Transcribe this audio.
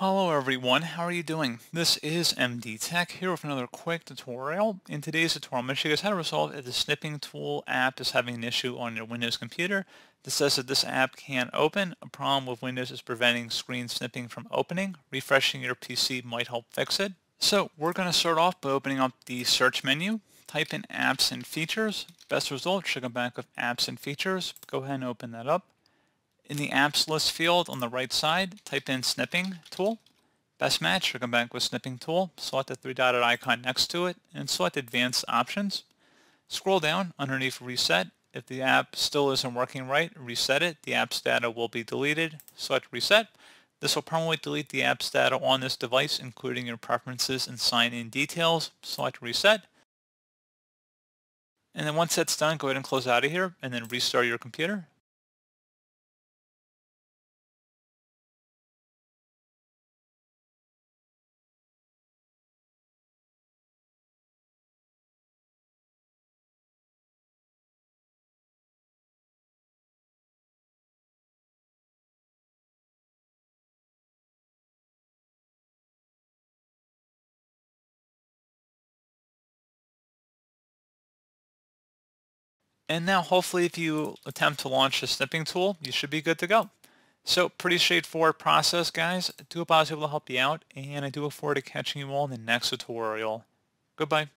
Hello everyone, how are you doing? This is MD Tech here with another quick tutorial. In today's tutorial, I'm going to show you guys how to resolve if the snipping tool app is having an issue on your Windows computer that says that this app can't open. A problem with Windows is preventing screen snipping from opening. Refreshing your PC might help fix it. So we're going to start off by opening up the search menu. Type in apps and features. Best result should come back with apps and features. Go ahead and open that up. In the apps list field on the right side, type in snipping tool, best match, or come back with snipping tool, select the three dotted icon next to it, and select advanced options. Scroll down underneath reset. If the app still isn't working right, reset it. The app's data will be deleted. Select reset. This will permanently delete the app's data on this device, including your preferences and sign-in details. Select reset. And then once that's done, go ahead and close out of here and then restart your computer. And now hopefully if you attempt to launch the snipping tool, you should be good to go. So pretty straightforward process, guys. I do hope I was able to help you out, and I do look forward to catching you all in the next tutorial. Goodbye.